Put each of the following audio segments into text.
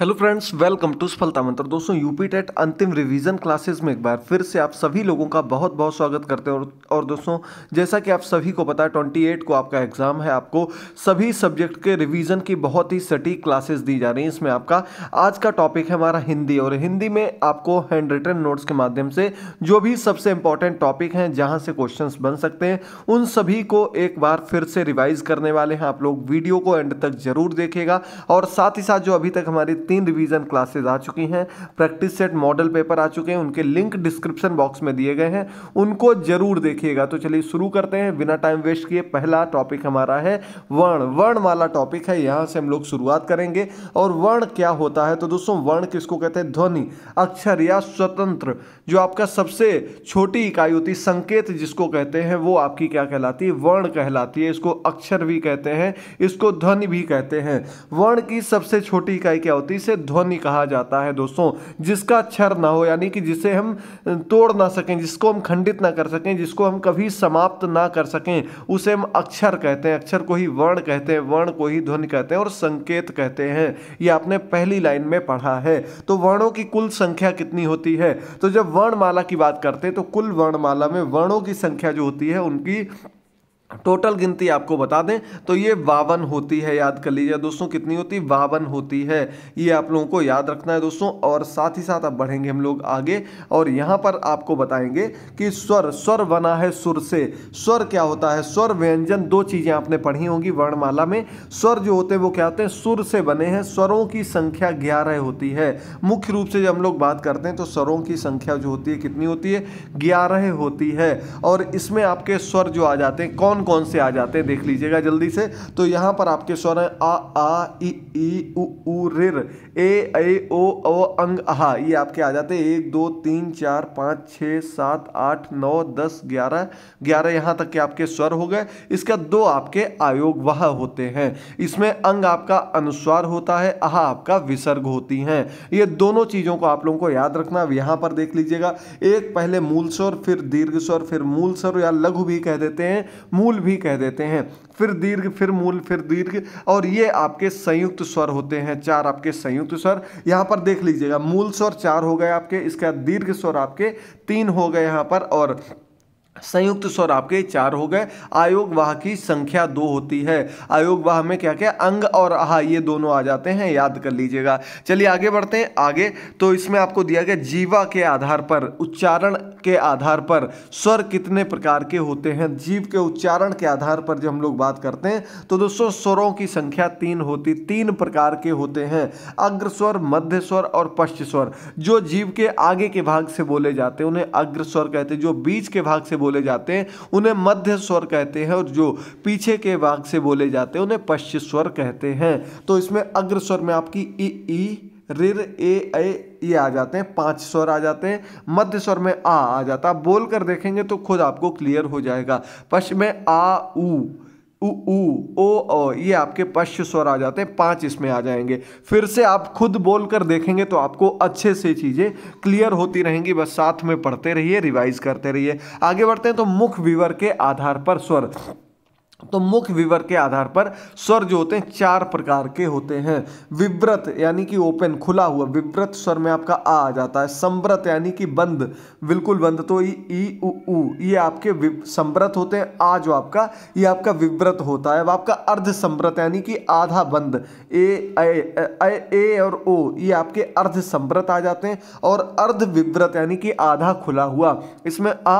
Hello friends welcome to सफलता मंत्र दोस्तों यूपी टेट अंतिम रिवीजन क्लासेस में एक बार फिर से आप सभी लोगों का बहुत बहुत स्वागत करते हैं और, और दोस्तों जैसा कि आप सभी को पता है ट्वेंटी एट को आपका एग्जाम है आपको सभी सब्जेक्ट के रिवीजन की बहुत ही सटीक क्लासेस दी जा रही हैं इसमें आपका आज का टॉपिक है हमारा हिंदी और हिंदी में आपको हैंड रिटन नोट्स के माध्यम से जो भी सबसे इंपॉर्टेंट टॉपिक हैं जहाँ से क्वेश्चन बन सकते हैं उन सभी को एक बार फिर से रिवाइज करने वाले हैं आप लोग वीडियो को एंड तक जरूर देखेगा और साथ ही साथ जो अभी तक हमारी तीन रिवीजन क्लासेज आ चुकी हैं प्रैक्टिस सेट मॉडल पेपर आ चुके हैं उनके लिंक डिस्क्रिप्शन बॉक्स में दिए गए हैं उनको जरूर देखिएगा तो चलिए शुरू करते हैं बिना टाइम वेस्ट किए पहला टॉपिक हमारा है वर्ण वर्ण वाला टॉपिक है यहाँ से हम लोग शुरुआत करेंगे और वर्ण क्या होता है तो दोस्तों वर्ण किसको कहते हैं ध्वनि अक्षर या स्वतंत्र जो आपका सबसे छोटी इकाई होती है संकेत जिसको कहते हैं वो आपकी क्या कहलाती है वर्ण कहलाती है इसको अक्षर भी कहते हैं इसको ध्वनि भी कहते हैं वर्ण की सबसे छोटी इकाई क्या होती है हिंदी ध्वनि कहा जाता है दोस्तों जिसका क्षर ना हो यानी कि जिसे हम तोड़ ना सकें जिसको हम खंडित ना कर सकें जिसको हम कभी समाप्त ना कर सकें उसे हम अक्षर कहते हैं अक्षर को ही वर्ण कहते हैं वर्ण को ही ध्वनि कहते हैं और संकेत कहते हैं यह आपने पहली लाइन में पढ़ा है तो वर्णों की कुल संख्या कितनी होती है तो जब वर्णमाला की बात करते हैं तो कुल वर्णमाला में वर्णों की संख्या जो होती है उनकी टोटल गिनती आपको बता दें तो ये बावन होती है याद कर लीजिए दोस्तों कितनी होती है बावन होती है ये आप लोगों को याद रखना है दोस्तों और साथ ही साथ अब बढ़ेंगे हम लोग आगे और यहाँ पर आपको बताएंगे कि स्वर स्वर बना है सुर से स्वर क्या होता है स्वर व्यंजन दो चीज़ें आपने पढ़ी होंगी वर्णमाला में स्वर जो होते हैं वो क्या होते हैं सुर से बने हैं स्वरों की संख्या ग्यारह होती है मुख्य रूप से जब हम लोग बात करते हैं तो स्वरों की संख्या जो होती है कितनी होती है ग्यारह होती है और इसमें आपके स्वर जो आ जाते हैं कौन कौन कौन से आ जाते हैं देख लीजिएगा जल्दी से तो यहाँ पर आपके स्वर हैं आ आ इ ई उ रिर ए ए ओ ओ अंग आ ये आपके आ जाते हैं एक दो तीन चार पाँच छः सात आठ नौ दस ग्यारह ग्यारह यहाँ तक के आपके स्वर हो गए इसका दो आपके आयोग वह होते हैं इसमें अंग आपका अनुस्वार होता है आह आपका विसर्ग होती हैं ये दोनों चीज़ों को आप लोगों को याद रखना यहाँ पर देख लीजिएगा एक पहले मूल स्वर फिर दीर्घ स्वर फिर मूल स्वर या लघु भी कह देते हैं मूल मूल भी कह देते हैं फिर दीर्घ फिर मूल फिर दीर्घ और ये आपके संयुक्त स्वर होते हैं चार आपके संयुक्त स्वर यहाँ पर देख लीजिएगा मूल स्वर चार हो गए आपके इसके बाद दीर्घ स्वर आपके तीन हो गए यहाँ पर और संयुक्त स्वर आपके चार हो गए आयोग वाह की संख्या दो होती है आयोगवाह में क्या क्या अंग और आहा ये दोनों आ जाते हैं याद कर लीजिएगा चलिए आगे बढ़ते हैं आगे तो इसमें आपको दिया गया जीवा के आधार पर उच्चारण के आधार पर स्वर कितने प्रकार के होते हैं जीव के उच्चारण के आधार पर जब हम लोग बात करते हैं तो दोस्तों स्वरों की संख्या तीन होती तीन प्रकार के होते हैं अग्र स्वर मध्य स्वर और पश्च स्वर जो जीव के आगे के भाग से बोले जाते हैं उन्हें अग्र स्वर कहते हैं जो बीच के भाग से बोले बोले जाते हैं उन्हें मध्य स्वर कहते हैं और जो पीछे के भाग से बोले जाते हैं उन्हें पश्चिम स्वर कहते हैं तो इसमें अग्र स्वर में आपकी ई ई रिर ए ए ये आ जाते हैं पांच स्वर आ जाते हैं मध्य स्वर में आ आ जाता है बोल कर देखेंगे तो खुद आपको क्लियर हो जाएगा पश्चिम में आ ऊ ऊ ओ ओ ये आपके पश्च स्वर आ जाते हैं पांच इसमें आ जाएंगे फिर से आप खुद बोलकर देखेंगे तो आपको अच्छे से चीज़ें क्लियर होती रहेंगी बस साथ में पढ़ते रहिए रिवाइज करते रहिए आगे बढ़ते हैं तो मुख विवर के आधार पर स्वर तो मुख्य विवर के आधार पर स्वर जो होते हैं चार प्रकार के होते हैं विव्रत यानी कि ओपन खुला हुआ विव्रत स्वर में आपका आ आ जाता है संव्रत यानी कि बंद बिल्कुल बंद तो ई ई उ, उ ये आपके संव्रत होते हैं आ जो आपका ये आपका विव्रत होता है अब आपका अर्ध संव्रत यानी कि आधा बंद ए ए, ए, ए और ओ ये आपके अर्ध संव्रत आ जाते हैं और अर्ध विव्रत यानी कि आधा खुला हुआ इसमें आ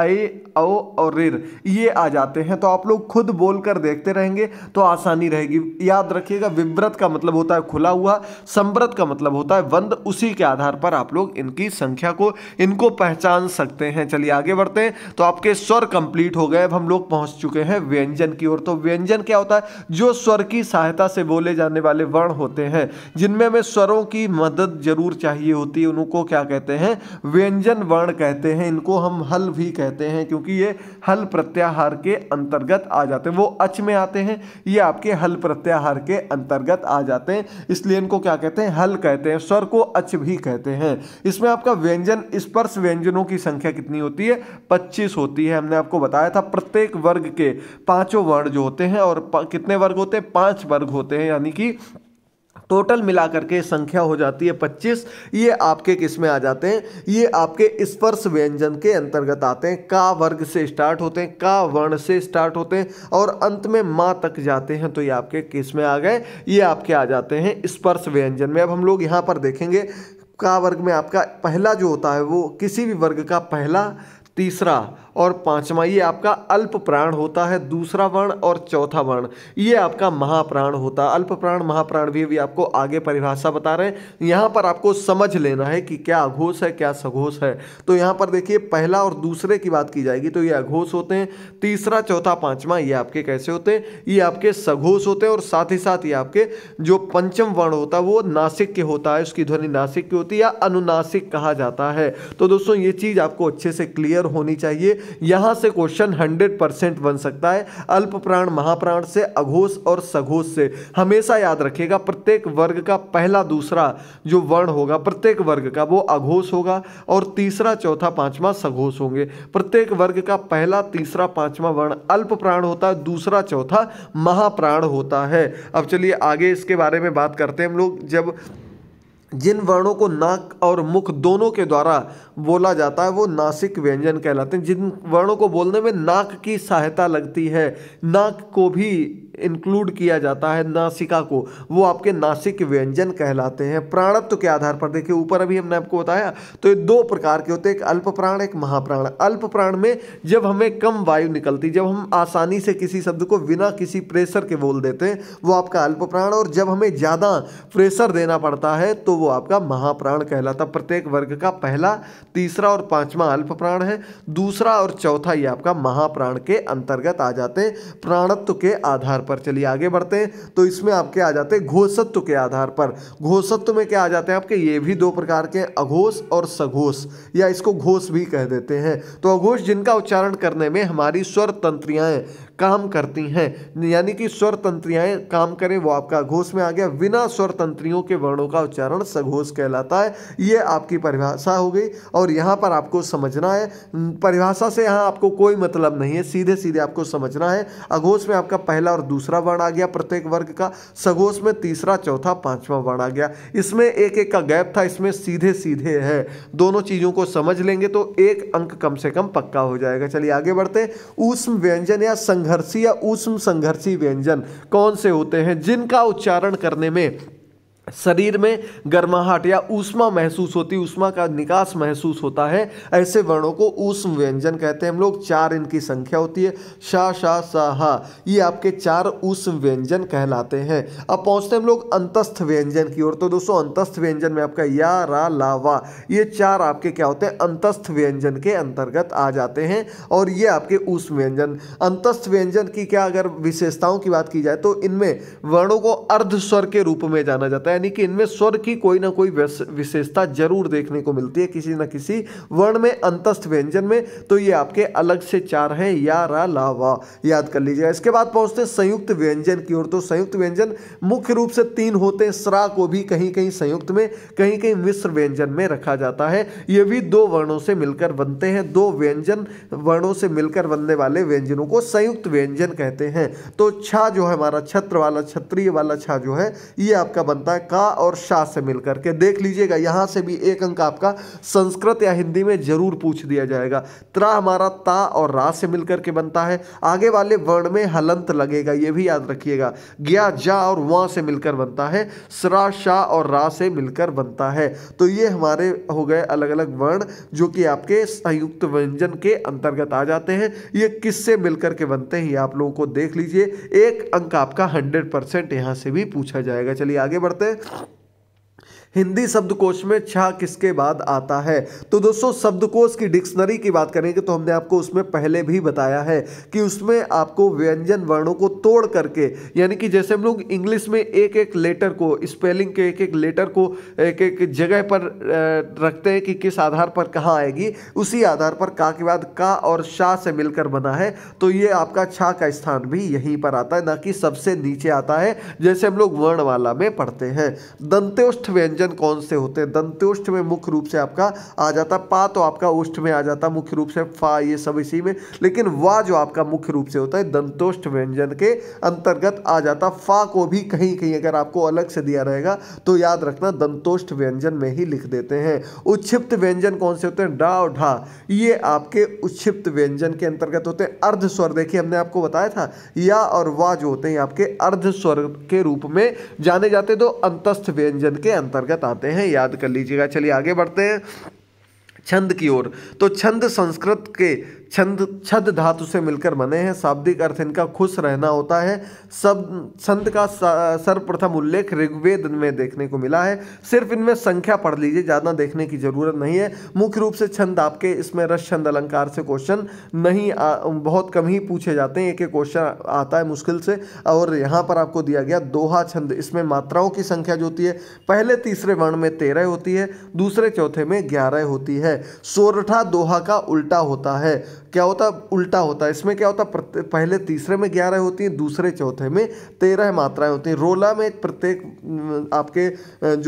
ए औ और रिर ये आ जाते हैं तो आप लोग खुद बोल कर देखते रहेंगे तो आसानी रहेगी याद रखिएगा विव्रत का मतलब होता है खुला हुआ संव्रत का मतलब होता है बंद उसी के आधार पर आप लोग इनकी संख्या को इनको पहचान सकते हैं चलिए आगे बढ़ते हैं तो आपके स्वर कंप्लीट हो गए अब हम लोग पहुंच चुके हैं व्यंजन की ओर तो व्यंजन क्या होता है जो स्वर की सहायता से बोले जाने वाले वर्ण होते हैं जिनमें हमें स्वरों की मदद जरूर चाहिए होती है उनको क्या कहते हैं व्यंजन वर्ण कहते हैं इनको हम हल भी कहते हैं क्योंकि ये हल प्रत्याहार के अंतर्गत आ जाते हैं वो अच में आते हैं ये आपके हल प्रत्याहार के अंतर्गत आ जाते हैं इसलिए इनको क्या कहते हैं हल कहते हैं स्वर को अच भी कहते हैं इसमें आपका व्यंजन स्पर्श व्यंजनों की संख्या कितनी होती है पच्चीस होती है हमने आपको बताया था प्रत्येक वर्ग के पाँचों वर्ण जो होते हैं और कितने वर्ग होते हैं पाँच वर्ग होते हैं यानी कि टोटल मिला करके संख्या हो जाती है 25 ये आपके किस में आ जाते हैं ये आपके स्पर्श व्यंजन के अंतर्गत आते हैं का वर्ग से स्टार्ट होते हैं का वर्ण से स्टार्ट होते हैं और अंत में माँ तक जाते हैं तो ये आपके किस में आ गए ये आपके आ जाते हैं स्पर्श व्यंजन में अब हम लोग यहाँ पर देखेंगे का वर्ग में आपका पहला जो होता है वो किसी भी वर्ग का पहला तीसरा और पांचवा ये आपका अल्प प्राण होता है दूसरा वर्ण और चौथा वर्ण ये आपका महाप्राण होता है अल्प प्राण महाप्राण भी, अभी आपको आगे परिभाषा बता रहे हैं यहाँ पर आपको समझ लेना है कि क्या अघोष है क्या सघोष है तो यहाँ पर देखिए पहला और दूसरे की बात की जाएगी तो ये अघोष होते हैं तीसरा चौथा पाँचवा ये आपके कैसे होते हैं ये आपके सघोष होते हैं और साथ ही साथ ये आपके जो पंचम वर्ण होता है वो नासिक के होता है उसकी ध्वनि नासिक की होती है या अनुनासिक कहा जाता है तो दोस्तों ये चीज़ आपको अच्छे से क्लियर होनी चाहिए यहां से क्वेश्चन हंड्रेड परसेंट बन सकता है अल्प प्राण महाप्राण से अघोष और सघोष से हमेशा याद रखिएगा प्रत्येक वर्ग का पहला दूसरा जो वर्ण होगा प्रत्येक वर्ग का वो अघोष होगा और तीसरा चौथा पांचवा सघोष होंगे प्रत्येक वर्ग का पहला तीसरा पांचवा वर्ण अल्प प्राण होता है दूसरा चौथा महाप्राण होता है अब चलिए आगे इसके बारे में बात करते हैं हम लोग जब जिन वर्णों को नाक और मुख दोनों के द्वारा बोला जाता है वो नासिक व्यंजन कहलाते हैं जिन वर्णों को बोलने में नाक की सहायता लगती है नाक को भी इंक्लूड किया जाता है नासिका को वो आपके नासिक व्यंजन कहलाते हैं प्राणत्व के आधार पर देखिए ऊपर अभी हमने आपको बताया तो ये दो प्रकार के होते हैं एक अल्प प्राण एक महाप्राण अल्प प्राण में जब हमें कम वायु निकलती जब हम आसानी से किसी शब्द को बिना किसी प्रेशर के बोल देते हैं वो आपका अल्प प्राण और जब हमें ज़्यादा प्रेशर देना पड़ता है तो वो आपका महाप्राण कहलाता प्रत्येक वर्ग का पहला तीसरा और पाँचवा अल्प प्राण है दूसरा और चौथा ये आपका महाप्राण के अंतर्गत आ जाते हैं प्राणत्व के आधार पर चलिए आगे बढ़ते हैं तो इसमें आपके आ जाते हैं घोषत्व के आधार पर घोषत्व में क्या आ जाते हैं आपके ये भी दो प्रकार के अघोष और सघोष या इसको घोष भी कह देते हैं तो अघोष जिनका उच्चारण करने में हमारी स्वर तंत्रियाएँ काम करती हैं यानी कि स्वर तंत्रियाएँ काम करें वो आपका घोष में आ गया बिना स्वर तंत्रियों के वर्णों का उच्चारण सघोष कहलाता है ये आपकी परिभाषा हो गई और यहाँ पर आपको समझना है परिभाषा से यहाँ आपको कोई मतलब नहीं है सीधे सीधे आपको समझना है अघोष में आपका पहला और दूसरा वर्ण आ गया प्रत्येक वर्ग का सघोष में तीसरा चौथा पांचवा वर्ण आ गया इसमें एक एक का गैप था इसमें सीधे सीधे है दोनों चीज़ों को समझ लेंगे तो एक अंक कम से कम पक्का हो जाएगा चलिए आगे बढ़ते उष्म व्यंजन या संघ संघर्षी या उष्म संघर्षी व्यंजन कौन से होते हैं जिनका उच्चारण करने में शरीर में गर्माहट या ऊष्मा महसूस होती ऊष्मा का निकास महसूस होता है ऐसे वर्णों को ऊष्म व्यंजन कहते हैं हम लोग चार इनकी संख्या होती है शा शा सा हा ये आपके चार ऊष्म व्यंजन कहलाते हैं अब पहुंचते हैं हम लोग अंतस्थ व्यंजन की ओर तो दोस्तों अंतस्थ व्यंजन में आपका या रा ला वा ये चार आपके क्या होते हैं अंतस्थ व्यंजन के अंतर्गत आ जाते हैं और ये आपके ऊष्म व्यंजन अंतस्थ व्यंजन की क्या अगर विशेषताओं की बात की जाए तो इनमें वर्णों को अर्ध स्वर के रूप में जाना जाता है यानी कि इनमें स्वर की कोई ना कोई विशेषता जरूर देखने को मिलती है किसी ना किसी वर्ण में अंतस्थ व्यंजन में तो ये आपके अलग से चार हैं या रा ला वा याद कर लीजिएगा इसके बाद पहुंचते हैं संयुक्त व्यंजन की ओर तो संयुक्त व्यंजन मुख्य रूप से तीन होते हैं स्रा को भी कहीं कहीं संयुक्त में कहीं कहीं मिश्र व्यंजन में रखा जाता है ये भी दो वर्णों से मिलकर बनते हैं दो व्यंजन वर्णों से मिलकर बनने वाले व्यंजनों को संयुक्त व्यंजन कहते हैं तो छा जो है हमारा छत्र वाला क्षत्रिय वाला छा जो है ये आपका बनता है का और शाह से मिलकर के देख लीजिएगा यहाँ से भी एक अंक आपका संस्कृत या हिंदी में जरूर पूछ दिया जाएगा त्रा हमारा ता और रा से मिलकर के बनता है आगे वाले वर्ण में हलंत लगेगा ये भी याद रखिएगा गया जा और वा से मिलकर बनता है सरा शाह और रा से मिलकर बनता है तो ये हमारे हो गए अलग अलग वर्ण जो कि आपके संयुक्त व्यंजन के अंतर्गत आ जाते हैं ये किससे मिलकर के बनते हैं ये आप लोगों को देख लीजिए एक अंक आपका हंड्रेड परसेंट यहां से भी पूछा जाएगा चलिए आगे बढ़ते de हिंदी शब्दकोश में छा किसके बाद आता है तो दोस्तों शब्दकोश की डिक्शनरी की बात करेंगे तो हमने आपको उसमें पहले भी बताया है कि उसमें आपको व्यंजन वर्णों को तोड़ करके यानी कि जैसे हम लोग इंग्लिश में एक एक लेटर को स्पेलिंग के एक एक लेटर को एक एक जगह पर रखते हैं कि किस आधार पर कहाँ आएगी उसी आधार पर का के बाद का और शाह से मिलकर बना है तो ये आपका छा का स्थान भी यहीं पर आता है ना कि सबसे नीचे आता है जैसे हम लोग वर्णमाला में पढ़ते हैं दंत्योष्ठ व्यंजन व्यंजन कौन से होते हैं दंत्योष्ठ में मुख्य रूप से आपका आ जाता पा तो आपका उष्ठ में आ जाता मुख्य रूप से फा ये सब इसी में लेकिन वा जो आपका मुख्य रूप से होता है दंतोष्ठ व्यंजन के अंतर्गत आ जाता फा को भी कहीं कहीं अगर आपको अलग से दिया रहेगा तो याद रखना दंतोष्ठ व्यंजन में ही लिख देते हैं उच्छिप्त व्यंजन कौन से होते हैं डा और ढा ये आपके उच्छिप्त व्यंजन के अंतर्गत होते हैं अर्ध स्वर देखिए हमने आपको बताया था या और वा जो होते हैं आपके अर्ध स्वर के रूप में जाने जाते तो अंतस्थ व्यंजन के अंतर्गत अंतर्गत आते हैं याद कर लीजिएगा चलिए आगे बढ़ते हैं छंद की ओर तो छंद संस्कृत के छंद छद धातु से मिलकर बने हैं शाब्दिक अर्थ इनका खुश रहना होता है सब छंद का सर्वप्रथम उल्लेख ऋग्वेद में देखने को मिला है सिर्फ इनमें संख्या पढ़ लीजिए ज़्यादा देखने की ज़रूरत नहीं है मुख्य रूप से छंद आपके इसमें रस छंद अलंकार से क्वेश्चन नहीं आ, बहुत कम ही पूछे जाते हैं एक एक क्वेश्चन आता है मुश्किल से और यहाँ पर आपको दिया गया दोहा छंद इसमें मात्राओं की संख्या जो होती है पहले तीसरे वर्ण में तेरह होती है दूसरे चौथे में ग्यारह होती है सोरठा दोहा का उल्टा होता है क्या होता है उल्टा होता है इसमें क्या होता है पहले तीसरे में ग्यारह होती हैं दूसरे चौथे में तेरह मात्राएं होती हैं रोला में प्रत्येक आपके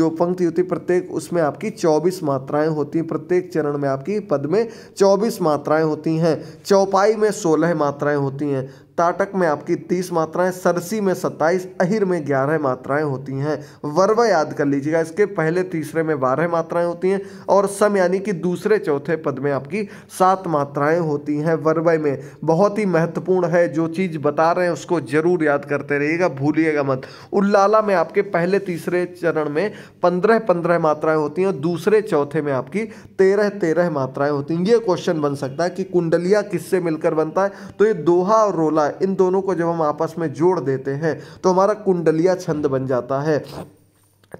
जो पंक्ति होती है प्रत्येक उसमें आपकी चौबीस मात्राएं होती हैं प्रत्येक चरण में आपकी पद में चौबीस मात्राएं होती हैं चौपाई में सोलह मात्राएं होती हैं ताटक में आपकी तीस मात्राएं सरसी में सत्ताईस अहिर में ग्यारह मात्राएं होती हैं वर्व याद कर लीजिएगा इसके पहले तीसरे में बारह मात्राएं होती हैं और सम यानी कि दूसरे चौथे पद में आपकी सात मात्राएं होती हैं वर्वय में बहुत ही महत्वपूर्ण है जो चीज़ बता रहे हैं उसको जरूर याद करते रहिएगा भूलिएगा मत उल्लाला में आपके पहले तीसरे चरण में पंद्रह पंद्रह मात्राएं होती हैं दूसरे चौथे में आपकी तेरह तेरह मात्राएं होती हैं ये क्वेश्चन बन सकता है कि कुंडलिया किससे मिलकर बनता है तो ये दोहा और रोला इन दोनों को जब हम आपस में जोड़ देते हैं तो हमारा कुंडलिया छंद बन जाता है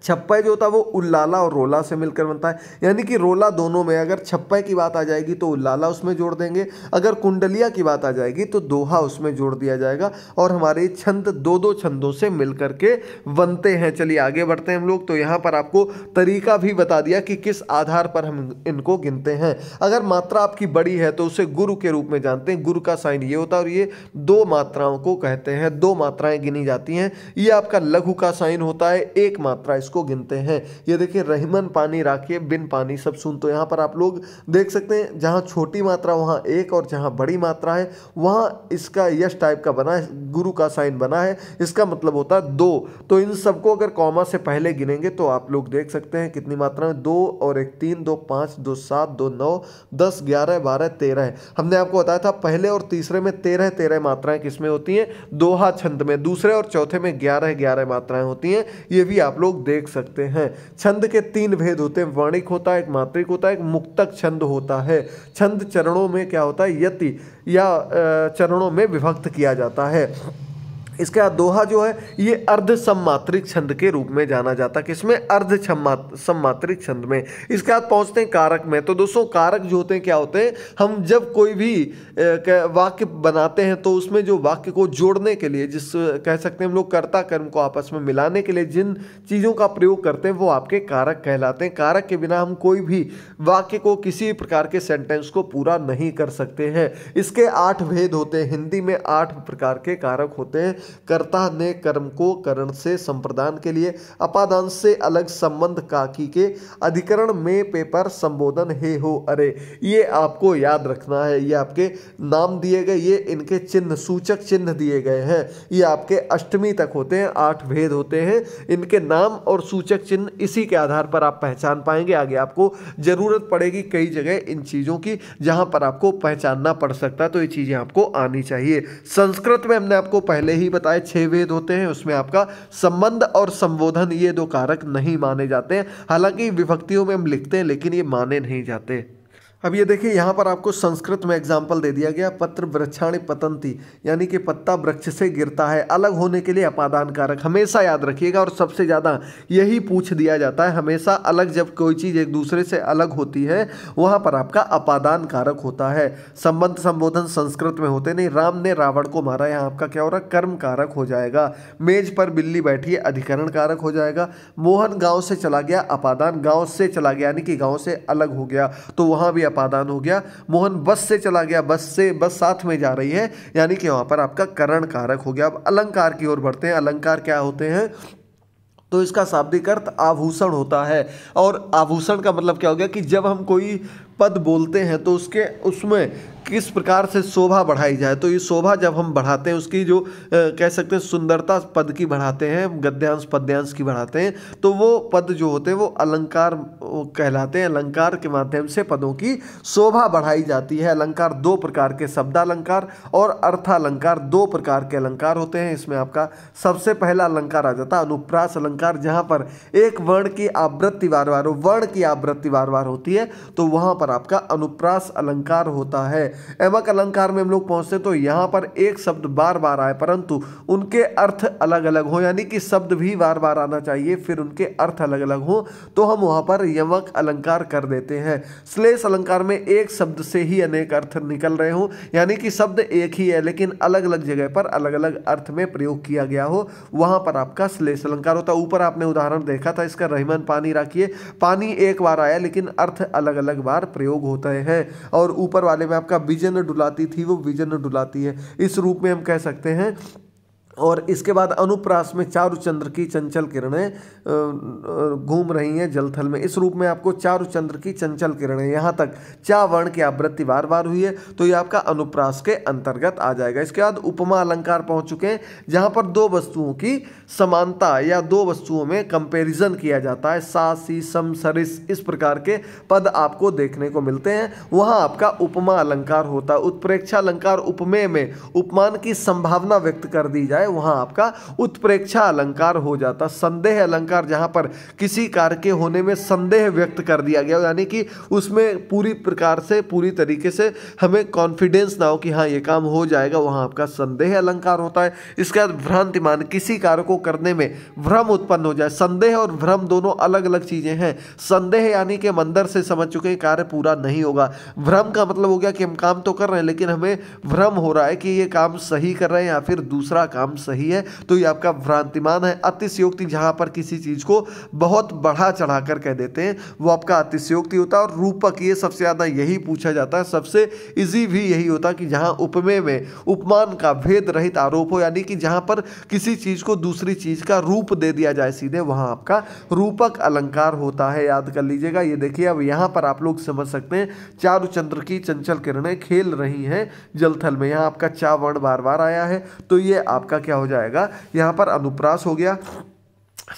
छप्पे जो होता है वो उल्लाला और रोला से मिलकर बनता है यानी कि रोला दोनों में अगर छप्पे की बात आ जाएगी तो उल्लाला उसमें जोड़ देंगे अगर कुंडलिया की बात आ जाएगी तो दोहा उसमें जोड़ दिया जाएगा और हमारे छंद दो दो छंदों से मिल के बनते हैं चलिए आगे बढ़ते हैं हम लोग तो यहाँ पर आपको तरीका भी बता दिया कि किस आधार पर हम इनको गिनते हैं अगर मात्रा आपकी बड़ी है तो उसे गुरु के रूप में जानते हैं गुरु का साइन ये होता है और ये दो मात्राओं को कहते हैं दो मात्राएं गिनी जाती हैं ये आपका लघु का साइन होता है एक मात्रा इसको गिनते हैं ये देखिए रहीमन पानी राखिए बिन पानी सब सुन तो यहाँ पर आप लोग देख सकते हैं जहाँ छोटी मात्रा वहाँ एक और जहाँ बड़ी मात्रा है वहाँ इसका यश टाइप का बना है गुरु का साइन बना है इसका मतलब होता है दो तो इन सबको अगर कॉमा से पहले गिनेंगे तो आप लोग देख सकते हैं कितनी मात्रा में दो और एक तीन दो पाँच दो सात दो नौ दस ग्यारह बारह तेरह हमने आपको बताया था पहले और तीसरे में तेरह तेरह मात्राएं किसमें होती हैं दोहा छंद में दूसरे और चौथे में ग्यारह ग्यारह मात्राएं होती हैं ये भी आप लोग देख देख सकते हैं छंद के तीन भेद होते हैं वाणिक होता है एक मात्रिक होता है एक मुक्तक छंद होता है छंद चरणों में क्या होता है यति या चरणों में विभक्त किया जाता है इसके बाद दोहा जो है ये अर्ध सम्मात्रिक छंद के रूप में जाना जाता कि इसमें अर्ध सम्मात्रिक छंद में इसके बाद पहुंचते हैं कारक में तो दोस्तों कारक जो होते हैं क्या होते हैं हम जब कोई भी वाक्य बनाते हैं तो उसमें जो वाक्य को जोड़ने के लिए जिस कह सकते हैं हम लोग कर्ता कर्म को आपस में मिलाने के लिए जिन चीज़ों का प्रयोग करते हैं वो आपके कारक कहलाते हैं कारक के बिना हम कोई भी वाक्य को किसी प्रकार के सेंटेंस को पूरा नहीं कर सकते हैं इसके आठ भेद होते हैं हिंदी में आठ प्रकार के कारक होते हैं कर्ता ने कर्म को करण से संप्रदान के लिए अपादान से अलग संबंध काकी के अधिकरण में पेपर संबोधन हे हो अरे ये आपको याद रखना है ये आपके नाम दिए गए ये इनके चिन्ह सूचक चिन्ह दिए गए हैं ये आपके अष्टमी तक होते हैं आठ भेद होते हैं इनके नाम और सूचक चिन्ह इसी के आधार पर आप पहचान पाएंगे आगे आपको ज़रूरत पड़ेगी कई जगह इन चीज़ों की जहां पर आपको पहचानना पड़ सकता है तो ये चीज़ें आपको आनी चाहिए संस्कृत में हमने आपको पहले ही बताए छह वेद होते हैं उसमें आपका संबंध और संबोधन ये दो कारक नहीं माने जाते हैं हालांकि विभक्तियों में हम लिखते हैं लेकिन ये माने नहीं जाते अब ये देखिए यहाँ पर आपको संस्कृत में एग्जाम्पल दे दिया गया पत्र वृक्षाणी पतंती यानी कि पत्ता वृक्ष से गिरता है अलग होने के लिए अपादान कारक हमेशा याद रखिएगा और सबसे ज़्यादा यही पूछ दिया जाता है हमेशा अलग जब कोई चीज़ एक दूसरे से अलग होती है वहाँ पर आपका अपादान कारक होता है संबंध संबोधन संस्कृत में होते नहीं राम ने रावण को मारा यहाँ आपका क्या हो रहा कर्म कारक हो जाएगा मेज पर बिल्ली बैठी है अधिकरण कारक हो जाएगा मोहन गाँव से चला गया अपादान गाँव से चला गया यानी कि गाँव से अलग हो गया तो वहाँ भी पादान हो गया मोहन बस से चला गया बस से बस साथ में जा रही है यानी कि वहाँ पर आपका करण कारक हो गया अब अलंकार की ओर बढ़ते हैं अलंकार क्या होते हैं तो इसका शाब्दिक अर्थ आभूषण होता है और आभूषण का मतलब क्या हो गया कि जब हम कोई पद बोलते हैं तो उसके उसमें किस प्रकार से शोभा बढ़ाई जाए तो ये शोभा जब हम बढ़ाते हैं उसकी जो आ, कह सकते हैं सुंदरता पद की बढ़ाते हैं गद्यांश पद्यांश की बढ़ाते हैं तो वो पद जो होते हैं वो अलंकार कहलाते हैं अलंकार के माध्यम से पदों की शोभा बढ़ाई जाती है अलंकार दो प्रकार के शब्दालंकार और अर्थालंकार दो प्रकार के अलंकार होते हैं इसमें आपका सबसे पहला अलंकार आ जाता है अनुप्रास अलंकार जहाँ पर एक वर्ण की आवृत्ति बार बार वर्ण की आवृत्ति बार बार होती है तो वहाँ पर आपका अनुप्रास अलंकार होता है एमक अलंकार में हम लोग पहुंचते तो यहां पर एक शब्द बार बार आए परंतु उनके अर्थ अलग अलग हो यानी कि शब्द भी बार बार आना चाहिए फिर उनके अर्थ अलग अलग हो तो हम वहां पर यमक अलंकार कर देते हैं श्लेष अलंकार में एक शब्द से ही अनेक अर्थ निकल रहे हो यानी कि शब्द एक ही है लेकिन अलग अलग जगह पर अलग अलग अर्थ में प्रयोग किया गया हो वहां पर आपका श्लेष अलंकार होता है ऊपर आपने उदाहरण देखा था इसका रहमान पानी रखिए पानी एक बार आया लेकिन अर्थ अलग अलग बार प्रयोग होता है और ऊपर वाले में आपका विजन डुलाती थी वो विजन डुलाती है इस रूप में हम कह सकते हैं और इसके बाद अनुप्रास में चारु चंद्र की चंचल किरणें घूम रही हैं जलथल में इस रूप में आपको चारु चंद्र की चंचल किरणें यहाँ तक चा वर्ण की आवृत्ति बार बार हुई है तो ये आपका अनुप्रास के अंतर्गत आ जाएगा इसके बाद उपमा अलंकार पहुँच चुके हैं जहाँ पर दो वस्तुओं की समानता या दो वस्तुओं में कंपेरिजन किया जाता है सा सी सम सरिस इस प्रकार के पद आपको देखने को मिलते हैं वहाँ आपका उपमा अलंकार होता है उत्प्रेक्षा अलंकार उपमेय में उपमान की संभावना व्यक्त कर दी जाए जाए वहाँ आपका उत्प्रेक्षा अलंकार हो जाता संदेह अलंकार जहाँ पर किसी कार्य के होने में संदेह व्यक्त कर दिया गया यानी कि उसमें पूरी प्रकार से पूरी तरीके से हमें कॉन्फिडेंस ना हो कि हाँ ये काम हो जाएगा वहाँ आपका संदेह अलंकार होता है इसके बाद भ्रांतिमान किसी कार्य को करने में भ्रम उत्पन्न हो जाए संदेह और भ्रम दोनों अलग अलग चीज़ें हैं संदेह यानी कि मंदर से समझ चुके कार्य पूरा नहीं होगा भ्रम का मतलब हो गया कि हम काम तो कर रहे हैं लेकिन हमें भ्रम हो रहा है कि ये काम सही कर रहे हैं या फिर दूसरा काम नाम सही है तो ये आपका भ्रांतिमान है अतिशयोक्ति जहाँ पर किसी चीज़ को बहुत बढ़ा चढ़ा कर कह देते हैं वो आपका अतिशयोक्ति होता है और रूपक ये सबसे ज़्यादा यही पूछा जाता है सबसे ईजी भी यही होता है कि जहाँ उपमेय में उपमान का भेद रहित आरोप हो यानी कि जहाँ पर किसी चीज़ को दूसरी चीज़ का रूप दे दिया जाए सीधे वहाँ आपका रूपक अलंकार होता है याद कर लीजिएगा ये देखिए अब यहाँ पर आप लोग समझ सकते हैं चारु चंद्र की चंचल किरणें खेल रही हैं जलथल में यहाँ आपका चावर्ण बार बार आया है तो ये आपका क्या हो जाएगा यहाँ पर अनुप्रास हो गया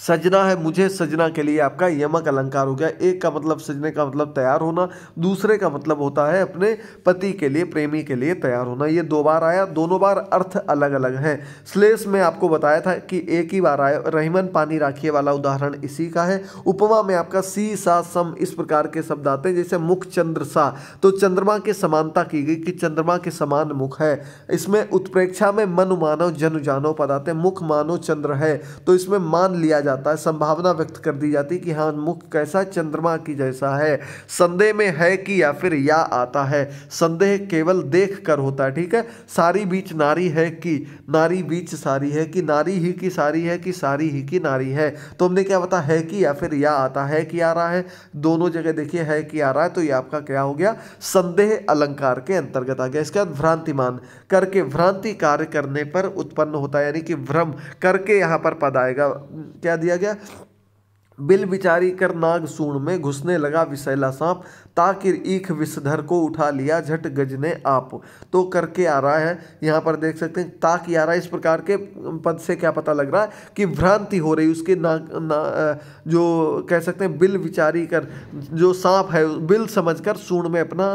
सजना है मुझे सजना के लिए आपका यमक अलंकार हो गया एक का मतलब सजने का मतलब तैयार होना दूसरे का मतलब होता है अपने पति के लिए प्रेमी के लिए तैयार होना ये दो बार आया दोनों बार अर्थ अलग अलग हैं श्लेष में आपको बताया था कि एक ही बार आया रहीमन पानी राखिए वाला उदाहरण इसी का है उपमा में आपका सी सा सम इस प्रकार के शब्द आते हैं जैसे मुख चंद्र सा तो चंद्रमा की समानता की गई कि चंद्रमा के समान मुख है इसमें उत्प्रेक्षा में मन मानव जन जानो पद आते मुख मानो चंद्र है तो इसमें मान लिया जाता है संभावना व्यक्त कर दी जाती है कि हाँ मुख कैसा चंद्रमा की जैसा है संदेह में है कि या फिर या आता है संदेह केवल देख कर होता है ठीक है सारी बीच नारी है कि नारी बीच सारी है कि नारी ही की सारी है कि सारी ही की नारी है तो हमने क्या बता है कि या फिर या आता है कि आ रहा है दोनों जगह देखिए है कि आ रहा है तो ये आपका क्या हो गया संदेह अलंकार के अंतर्गत आ गया इसके बाद भ्रांतिमान करके भ्रांति कार्य करने पर उत्पन्न होता है यानी कि भ्रम करके यहाँ पर पद आएगा क्या दिया गया बिल बिचारी कर नाग सूण में घुसने लगा विशैला सांप ताकिर ईख विषधर को उठा लिया झट गज ने आप तो करके आ रहा है यहाँ पर देख सकते हैं ताक आ रहा है इस प्रकार के पद से क्या पता लग रहा है कि भ्रांति हो रही उसके नाग ना जो कह सकते हैं बिल विचारी कर जो सांप है बिल समझकर सूण में अपना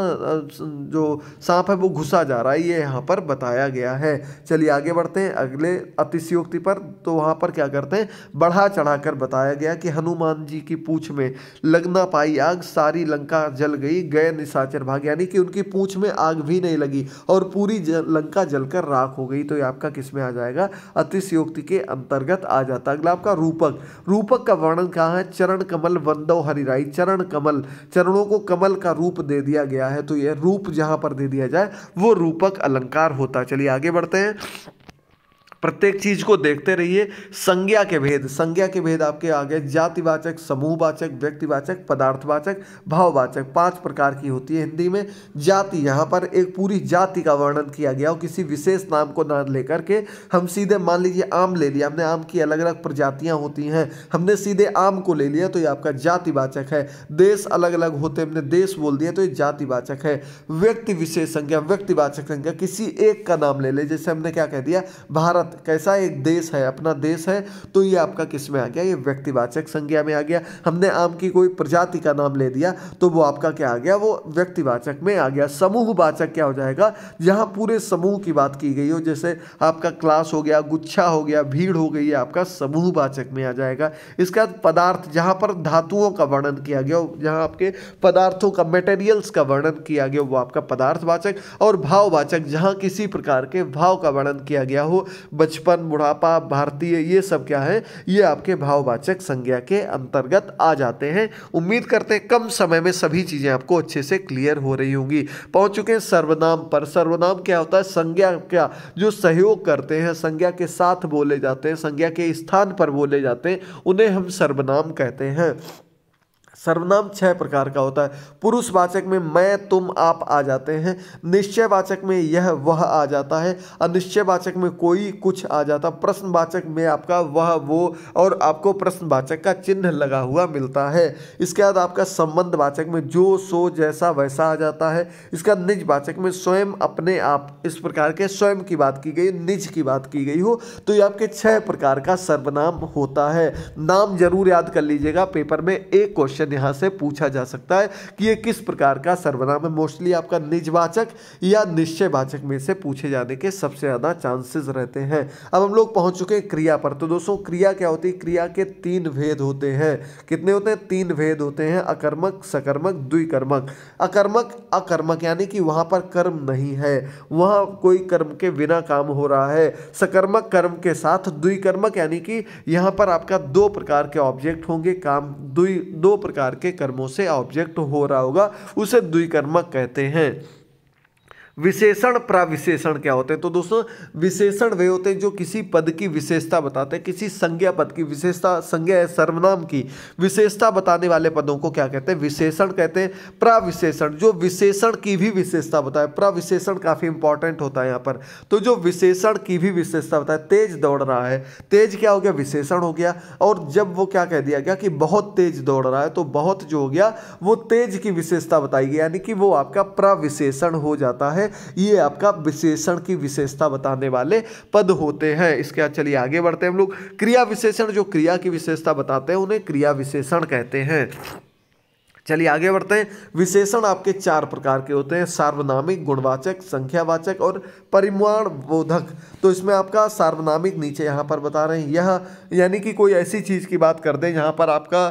जो सांप है वो घुसा जा रहा है ये यहाँ पर बताया गया है चलिए आगे बढ़ते हैं अगले अतिशयोक्ति पर तो वहाँ पर क्या करते हैं बढ़ा चढ़ा बताया गया कि हम हनुमान जी की पूछ में लगना पाई आग सारी लंका जल गई गए निशाचर भाग यानी कि उनकी पूछ में आग भी नहीं लगी और पूरी जल, लंका जलकर राख हो गई तो ये आपका किस में आ जाएगा अतिशयोक्ति के अंतर्गत आ जाता अगला आपका रूपक रूपक का वर्णन कहाँ है चरण कमल वंदो हरिराई चरण कमल चरणों को कमल का रूप दे दिया गया है तो यह रूप जहाँ पर दे दिया जाए वो रूपक अलंकार होता चलिए आगे बढ़ते हैं प्रत्येक चीज को देखते रहिए संज्ञा के भेद संज्ञा के भेद आपके आगे जातिवाचक समूहवाचक व्यक्तिवाचक पदार्थवाचक भाववाचक पांच प्रकार की होती है हिंदी में जाति यहाँ पर एक पूरी जाति का वर्णन किया गया और किसी विशेष नाम को ना लेकर के हम सीधे मान लीजिए आम ले लिया हमने आम की अलग अलग प्रजातियाँ होती हैं हमने सीधे आम को ले लिया तो ये आपका जातिवाचक है देश अलग अलग होते हमने देश बोल दिया तो ये जातिवाचक है व्यक्ति विशेष संज्ञा व्यक्तिवाचक संज्ञा किसी एक का नाम ले ले जैसे हमने क्या कह दिया भारत कैसा एक देश है अपना देश है तो ये आपका किस में आ गया ये व्यक्तिवाचक संज्ञा में आ गया हमने आम की कोई प्रजाति का नाम ले दिया तो वो आपका क्या आ गया वो व्यक्तिवाचक में आ गया समूहवाचक क्या हो जाएगा जहाँ पूरे समूह की बात की गई हो जैसे आपका क्लास हो गया गुच्छा हो गया भीड़ हो गई आपका समूहवाचक में आ जाएगा इसके बाद पदार्थ जहाँ पर धातुओं का वर्णन किया गया जहाँ आपके पदार्थों का मेटेरियल्स का वर्णन किया गया वो आपका पदार्थवाचक और भाववाचक जहाँ किसी प्रकार के भाव का वर्णन किया गया हो बचपन बुढ़ापा भारतीय ये सब क्या है ये आपके भाववाचक संज्ञा के अंतर्गत आ जाते हैं उम्मीद करते हैं कम समय में सभी चीज़ें आपको अच्छे से क्लियर हो रही होंगी पहुंच चुके हैं सर्वनाम पर सर्वनाम क्या होता है संज्ञा क्या जो सहयोग करते हैं संज्ञा के साथ बोले जाते हैं संज्ञा के स्थान पर बोले जाते हैं उन्हें हम सर्वनाम कहते हैं सर्वनाम छह प्रकार का होता है पुरुषवाचक में मैं तुम आप आ जाते हैं निश्चयवाचक में यह वह आ जाता है अनिश्चयवाचक में कोई कुछ आ जाता प्रश्नवाचक में आपका वह वो और आपको प्रश्नवाचक का चिन्ह लगा हुआ मिलता है इसके बाद आपका संबंधवाचक में जो सो जैसा वैसा आ जाता है इसका निजवाचक में स्वयं अपने आप इस प्रकार के स्वयं की बात की गई निज की बात की गई हो तो ये आपके छः प्रकार का सर्वनाम होता है नाम जरूर याद कर लीजिएगा पेपर में एक क्वेश्चन क्वेश्चन यहाँ से पूछा जा सकता है कि ये किस प्रकार का सर्वनाम है मोस्टली आपका निजवाचक या निश्चयवाचक में से पूछे जाने के सबसे ज़्यादा चांसेस रहते हैं अब हम लोग पहुँच चुके हैं क्रिया पर तो दोस्तों क्रिया क्या होती है क्रिया के तीन भेद होते हैं कितने होते हैं तीन भेद होते हैं अकर्मक सकर्मक द्विकर्मक अकर्मक अकर्मक यानी कि वहाँ पर कर्म नहीं है वहाँ कोई कर्म के बिना काम हो रहा है सकर्मक कर्म के साथ द्विकर्मक यानी कि यहाँ पर आपका दो प्रकार के ऑब्जेक्ट होंगे काम दो प्रकार प्रकार के कर्मों से ऑब्जेक्ट हो रहा होगा उसे द्विकर्मक कहते हैं विशेषण प्राविशेषण क्या होते हैं तो दोस्तों विशेषण वे होते हैं जो किसी पद की विशेषता बताते हैं किसी संज्ञा पद की विशेषता संज्ञा सर्वनाम की विशेषता बताने वाले पदों को क्या कहते हैं विशेषण कहते हैं प्राविशेषण जो विशेषण की भी विशेषता बताए प्राविशेषण काफ़ी इंपॉर्टेंट होता है यहाँ पर तो जो विशेषण की भी विशेषता बताए तेज दौड़ रहा है तेज क्या हो गया विशेषण हो गया और जब वो क्या कह दिया गया कि बहुत तेज दौड़ रहा है तो बहुत जो हो गया वो तेज की विशेषता बताई गई यानी कि वो आपका प्राविशेषण हो जाता है हैं ये आपका विशेषण की विशेषता बताने वाले पद होते हैं इसके बाद चलिए आगे बढ़ते हैं हम लोग क्रिया विशेषण जो क्रिया की विशेषता बताते हैं उन्हें क्रिया विशेषण कहते हैं चलिए आगे बढ़ते हैं विशेषण आपके चार प्रकार के होते हैं सार्वनामिक गुणवाचक संख्यावाचक और परिमाण बोधक तो इसमें आपका सार्वनामिक नीचे यहाँ पर बता रहे हैं यह यानी कि कोई ऐसी चीज़ की बात कर दें जहाँ पर आपका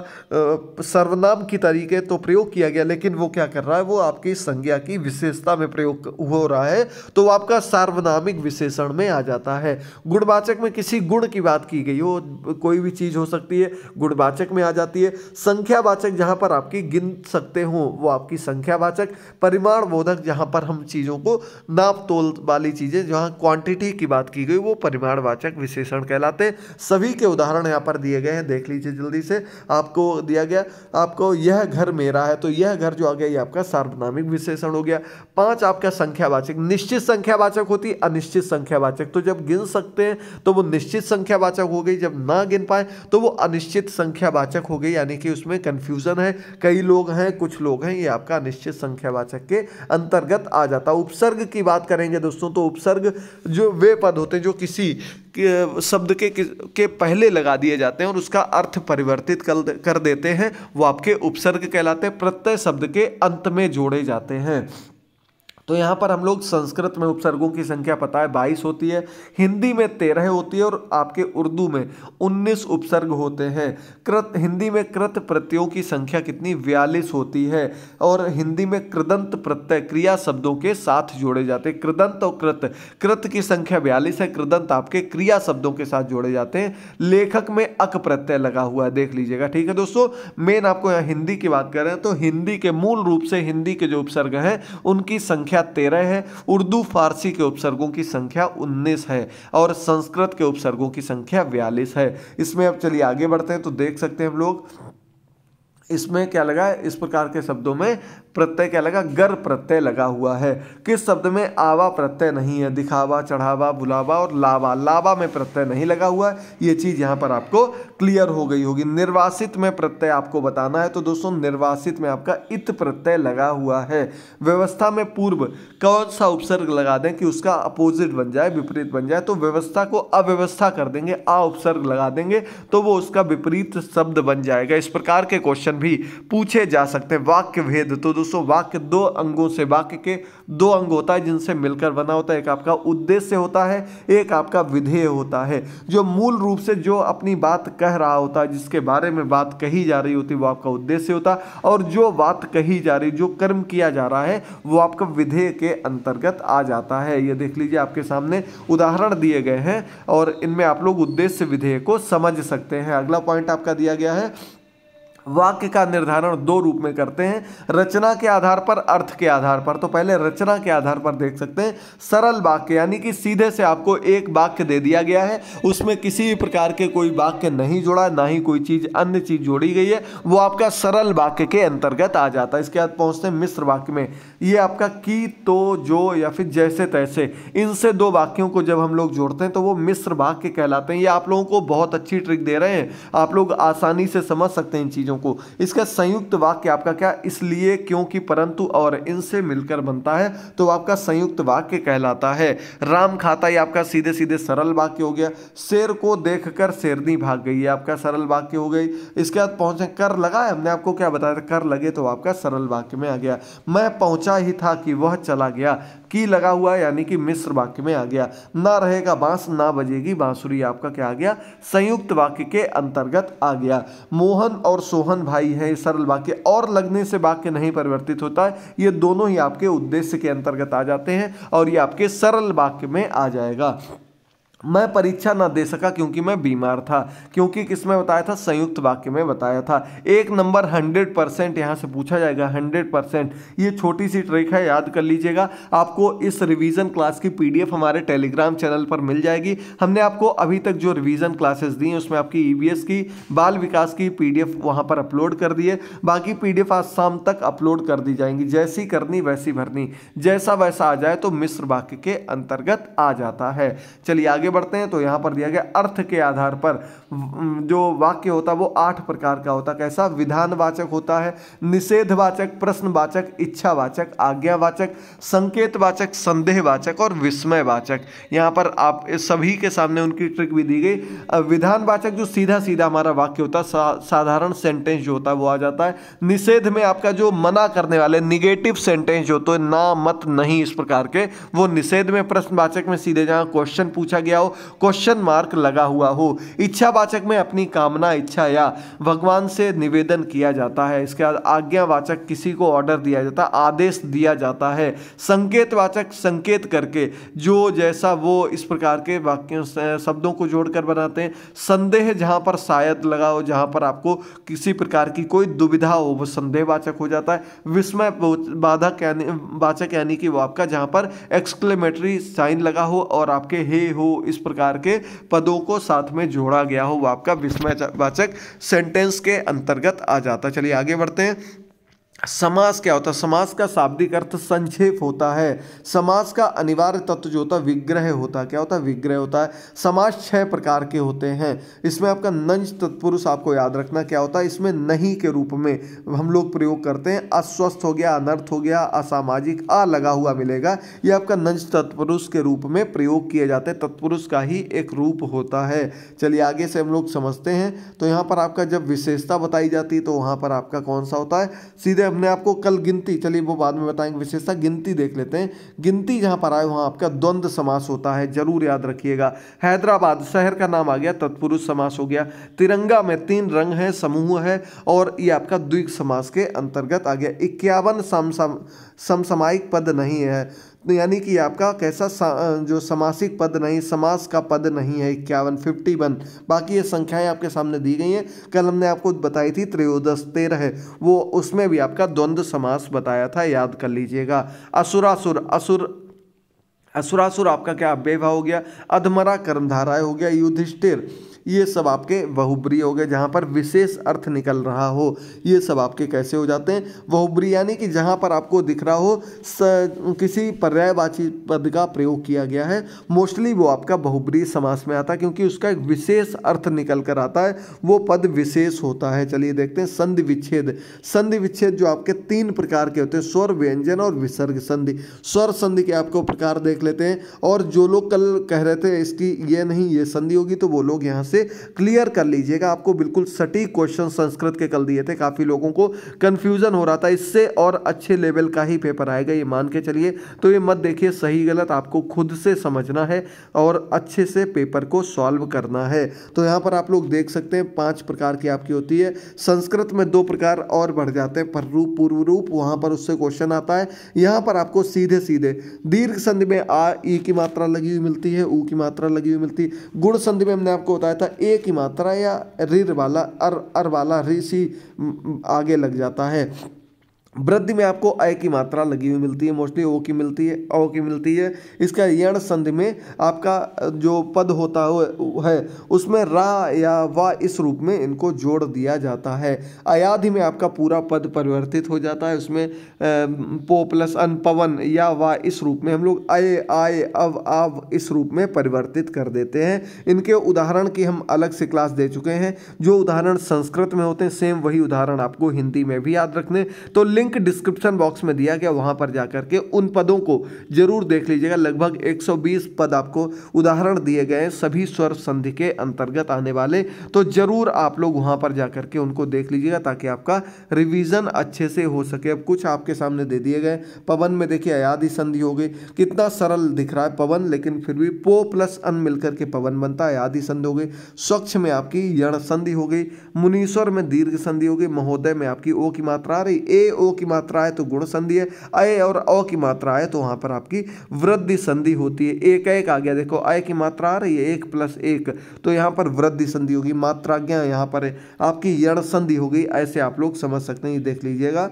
सर्वनाम की तरीके तो प्रयोग किया गया लेकिन वो क्या कर रहा है वो आपकी संज्ञा की विशेषता में प्रयोग हो रहा है तो आपका सार्वनामिक विशेषण में आ जाता है गुणवाचक में किसी गुण की बात की गई हो कोई भी चीज़ हो सकती है गुणवाचक में आ जाती है संख्यावाचक जहाँ पर आपकी गिन गिन सकते हो वो आपकी संख्यावाचक परिमाण बोधक जहाँ पर हम चीज़ों को नाप तोल वाली चीज़ें जहाँ क्वांटिटी की बात की गई वो परिमाणवाचक विशेषण कहलाते हैं सभी के उदाहरण यहाँ पर दिए गए हैं देख लीजिए जल्दी से आपको दिया गया आपको यह घर मेरा है तो यह घर जो आ गया ये आपका सार्वनामिक विशेषण हो गया पाँच आपका संख्यावाचक निश्चित संख्यावाचक होती अनिश्चित संख्यावाचक तो जब गिन सकते हैं तो वो निश्चित संख्यावाचक हो गई जब ना गिन पाए तो वो अनिश्चित संख्यावाचक हो गई यानी कि उसमें कन्फ्यूज़न है कई लोग लोग हैं कुछ लोग हैं ये आपका निश्चित संख्यावाचक के अंतर्गत आ जाता है उपसर्ग की बात करेंगे दोस्तों तो उपसर्ग जो वे पद होते हैं जो किसी शब्द के के पहले लगा दिए जाते हैं और उसका अर्थ परिवर्तित कर कर देते हैं वो आपके उपसर्ग कहलाते हैं प्रत्यय शब्द के अंत में जोड़े जाते हैं तो यहाँ पर हम लोग संस्कृत में उपसर्गों की संख्या पता है बाईस होती है हिंदी में तेरह होती है और आपके उर्दू में उन्नीस उपसर्ग होते हैं कृत हिंदी में कृत प्रत्ययों की संख्या कितनी बयालीस होती है और हिंदी में कृदंत प्रत्यय क्रिया शब्दों के साथ जोड़े जाते हैं कृदंत और कृत कृत की संख्या बयालीस है कृदंत आपके क्रिया शब्दों के साथ जोड़े जाते हैं लेखक में अक प्रत्यय लगा हुआ है देख लीजिएगा ठीक है दोस्तों मेन आपको यहाँ हिंदी की बात कर रहे हैं तो हिंदी के मूल रूप से हिंदी के जो उपसर्ग हैं उनकी संख्या संख्या तेरह है उर्दू फारसी के उपसर्गों की संख्या उन्नीस है और संस्कृत के उपसर्गों की संख्या बयालीस है इसमें अब चलिए आगे बढ़ते हैं तो देख सकते हैं हम लोग इसमें क्या लगा है? इस प्रकार के शब्दों में प्रत्यय क्या लगा गर प्रत्यय लगा हुआ है किस शब्द में आवा प्रत्यय नहीं है दिखावा चढ़ावा बुलावा और लावा लावा में प्रत्यय नहीं लगा हुआ है ये चीज़ यहाँ पर आपको क्लियर हो गई होगी निर्वासित में प्रत्यय आपको बताना है तो दोस्तों निर्वासित में आपका इत प्रत्यय लगा हुआ है व्यवस्था में पूर्व कौन सा उपसर्ग लगा दें कि उसका अपोजिट बन जाए विपरीत बन जाए तो व्यवस्था को अव्यवस्था कर देंगे आ उपसर्ग लगा देंगे तो वो उसका विपरीत शब्द बन जाएगा इस प्रकार के क्वेश्चन भी पूछे जा सकते हैं वाक्य भेद तो दोस्तों दोस्तों वाक्य दो अंगों से वाक्य के दो अंग होता है जिनसे मिलकर बना होता है एक आपका उद्देश्य होता है एक आपका विधेय होता है जो मूल रूप से जो अपनी बात कह रहा होता है जिसके बारे में बात कही जा रही होती है वो आपका उद्देश्य होता और जो बात कही जा रही जो कर्म किया जा रहा है वो आपका विधेय के अंतर्गत आ जाता है ये देख लीजिए आपके सामने उदाहरण दिए गए हैं और इनमें आप लोग उद्देश्य विधेय को समझ सकते हैं अगला पॉइंट आपका दिया गया है वाक्य का निर्धारण दो रूप में करते हैं रचना के आधार पर अर्थ के आधार पर तो पहले रचना के आधार पर देख सकते हैं सरल वाक्य यानी कि सीधे से आपको एक वाक्य दे दिया गया है उसमें किसी भी प्रकार के कोई वाक्य नहीं जोड़ा ना ही कोई चीज़ अन्य चीज़ जोड़ी गई है वो आपका सरल वाक्य के अंतर्गत आ जाता है इसके बाद पहुँचते हैं मिश्र वाक्य में ये आपका की तो जो या फिर जैसे तैसे इनसे दो वाक्यों को जब हम लोग जोड़ते हैं तो वो मिश्र वाक्य कहलाते हैं ये आप लोगों को बहुत अच्छी ट्रिक दे रहे हैं आप लोग आसानी से समझ सकते हैं इन चीज़ों शब्दों को इसका संयुक्त वाक्य आपका क्या इसलिए क्योंकि परंतु और इनसे मिलकर बनता है तो आपका संयुक्त वाक्य कहलाता है राम खाता ही आपका सीधे सीधे सरल वाक्य हो गया शेर को देख कर शेरनी भाग गई ये आपका सरल वाक्य हो गई इसके बाद पहुंचे कर लगा हमने आपको क्या बताया कर लगे तो आपका सरल वाक्य में आ गया मैं पहुंचा ही था कि वह चला गया की लगा हुआ है यानी कि मिश्र वाक्य में आ गया ना रहेगा बांस ना बजेगी बांसुरी आपका क्या आ गया संयुक्त वाक्य के अंतर्गत आ गया मोहन और सोहन भाई हैं सरल वाक्य और लगने से वाक्य नहीं परिवर्तित होता है ये दोनों ही आपके उद्देश्य के अंतर्गत आ जाते हैं और ये आपके सरल वाक्य में आ जाएगा मैं परीक्षा ना दे सका क्योंकि मैं बीमार था क्योंकि किसमें बताया था संयुक्त वाक्य में बताया था एक नंबर हंड्रेड परसेंट यहाँ से पूछा जाएगा हंड्रेड परसेंट ये छोटी सी ट्रिक है याद कर लीजिएगा आपको इस रिवीजन क्लास की पीडीएफ हमारे टेलीग्राम चैनल पर मिल जाएगी हमने आपको अभी तक जो रिविजन क्लासेस दी हैं उसमें आपकी ई e की बाल विकास की पी डी वहाँ पर अपलोड कर दिए बाकी पी आज शाम तक अपलोड कर दी जाएंगी जैसी करनी वैसी भरनी जैसा वैसा आ जाए तो मिस्र वाक्य के अंतर्गत आ जाता है चलिए आगे बढ़ते हैं तो यहाँ पर दिया गया अर्थ के आधार पर जो वाक्य होता है वो आठ प्रकार का होता कैसा विधानवाचक होता है निषेधवाचक प्रश्नवाचक इच्छावाचक आज्ञावाचक संकेतवाचक संदेहवाचक और विस्मयवाचक यहाँ पर आप सभी के सामने उनकी ट्रिक भी दी गई विधानवाचक जो सीधा सीधा हमारा वाक्य होता है सा, साधारण सेंटेंस जो होता है वो आ जाता है निषेध में आपका जो मना करने वाले निगेटिव सेंटेंस जो होते हैं ना मत नहीं इस प्रकार के वो निषेध में प्रश्नवाचक में सीधे जहाँ क्वेश्चन पूछा गया हो क्वेश्चन मार्क लगा हुआ हो इच्छावाचक में अपनी कामना इच्छा या भगवान से निवेदन किया जाता है इसके बाद आज्ञावाचक किसी को ऑर्डर दिया जाता आदेश दिया जाता है संकेतवाचक संकेत करके जो जैसा वो इस प्रकार के वाक्यों शब्दों को जोड़कर बनाते हैं संदेह जहाँ पर शायद लगा हो जहाँ पर आपको किसी प्रकार की कोई दुविधा हो वो संदेहवाचक हो जाता है विस्मय बाधक यानी वाचक यानी कि वो आपका जहाँ पर एक्सक्लेमेटरी साइन लगा हो और आपके हे हो इस प्रकार के पदों को साथ में जोड़ा गया हो वो आपका विस्मयवाचक सेंटेंस के अंतर्गत आ जाता चलिए आगे बढ़ते हैं समास क्या होता है समास का शाब्दिक अर्थ संक्षेप होता है समास का अनिवार्य तत्व जो होता है विग्रह होता है क्या होता है विग्रह होता है समास छह प्रकार के होते हैं इसमें आपका नंज तत्पुरुष आपको याद रखना क्या होता है इसमें नहीं के रूप में हम लोग प्रयोग करते हैं अस्वस्थ हो गया अनर्थ हो गया असामाजिक आ लगा हुआ मिलेगा ये आपका नंज तत्पुरुष के रूप में प्रयोग किए जाते हैं तत्पुरुष का ही एक रूप होता है चलिए आगे से हम लोग समझते हैं तो यहाँ पर आपका जब विशेषता बताई जाती है तो वहाँ पर आपका कौन सा होता है सीधे हमने आपको कल गिनती चलिए वो बाद में बताएंगे विशेषता गिनती देख लेते हैं गिनती जहाँ पर आए वहाँ आपका द्वंद्व समास होता है जरूर याद रखिएगा हैदराबाद शहर का नाम आ गया तत्पुरुष समास हो गया तिरंगा में तीन रंग है समूह है और ये आपका द्विक समास के अंतर्गत आ गया इक्यावन समसमायिक पद नहीं है तो यानी कि आपका कैसा जो समासिक पद नहीं समास का पद नहीं है इक्यावन फिफ्टी वन बाकी ये संख्याएं आपके सामने दी गई हैं कल हमने आपको बताई थी त्रयोदश तेरह वो उसमें भी आपका द्वंद्व समास बताया था याद कर लीजिएगा असुरासुर असुर असुरासुर आपका क्या अव्यय हो गया अधमरा कर्मधाराय हो गया युधिष्ठिर ये सब आपके बहुब्री हो गए जहाँ पर विशेष अर्थ निकल रहा हो ये सब आपके कैसे हो जाते हैं बहुब्री यानी कि जहाँ पर आपको दिख रहा हो स, किसी पर्यायवाची पद का प्रयोग किया गया है मोस्टली वो आपका बहुब्री समास में आता है क्योंकि उसका एक विशेष अर्थ निकल कर आता है वो पद विशेष होता है चलिए देखते हैं संधि विच्छेद संधि विच्छेद जो आपके तीन प्रकार के होते हैं स्वर व्यंजन और विसर्ग संधि स्वर संधि के आपको प्रकार देख लेते हैं और जो लोग कल कह रहे थे इसकी ये नहीं ये संधि होगी तो वो लोग यहाँ से से क्लियर कर लीजिएगा आपको बिल्कुल सटीक क्वेश्चन संस्कृत के कल दिए थे काफ़ी लोगों को कन्फ्यूज़न हो रहा था इससे और अच्छे लेवल का ही पेपर आएगा ये मान के चलिए तो ये मत देखिए सही गलत आपको खुद से समझना है और अच्छे से पेपर को सॉल्व करना है तो यहाँ पर आप लोग देख सकते हैं पाँच प्रकार की आपकी होती है संस्कृत में दो प्रकार और बढ़ जाते हैं पर रूप पूर्व रूप वहाँ पर उससे क्वेश्चन आता है यहाँ पर आपको सीधे सीधे दीर्घ संधि में आ ई की मात्रा लगी हुई मिलती है ऊ की मात्रा लगी हुई मिलती है गुण संधि में हमने आपको बताया का एक ही मात्रा या रिर वाला अर अर वाला ऋषि आगे लग जाता है वृद्धि में आपको अय की मात्रा लगी हुई मिलती है मोस्टली ओ की मिलती है ओ की मिलती है इसका यण संधि में आपका जो पद होता है उसमें रा या वा इस रूप में इनको जोड़ दिया जाता है अयाधि में आपका पूरा पद परिवर्तित हो जाता है उसमें पो प्लस अन पवन या वा इस रूप में हम लोग अय आय अव आव इस रूप में परिवर्तित कर देते हैं इनके उदाहरण की हम अलग से क्लास दे चुके हैं जो उदाहरण संस्कृत में होते हैं सेम वही उदाहरण आपको हिंदी में भी याद रखने तो लिंग लिंक डिस्क्रिप्शन बॉक्स में दिया गया वहाँ पर जाकर के उन पदों को जरूर देख लीजिएगा लगभग 120 पद आपको उदाहरण दिए गए हैं सभी स्वर संधि के अंतर्गत आने वाले तो जरूर आप लोग वहाँ पर जाकर के उनको देख लीजिएगा ताकि आपका रिविज़न अच्छे से हो सके अब कुछ आपके सामने दे दिए गए पवन में देखिए अयाधि संधि हो गई कितना सरल दिख रहा है पवन लेकिन फिर भी पो प्लस अन मिलकर के पवन बनता है आदि संधि हो गई स्वच्छ में आपकी यण संधि हो गई मुनीश्वर में दीर्घ संधि हो गई महोदय में आपकी ओ की मात्रा आ रही ए ओ ओ की मात्रा आए तो गुण संधि है अय और अ की मात्रा आए तो वहां पर आपकी वृद्धि संधि होती है एक एक आ गया देखो अय की मात्रा आ रही है एक प्लस एक तो यहाँ पर वृद्धि संधि होगी मात्रा ज्ञा यहाँ पर आपकी यण संधि होगी ऐसे आप लोग समझ सकते हैं ये देख लीजिएगा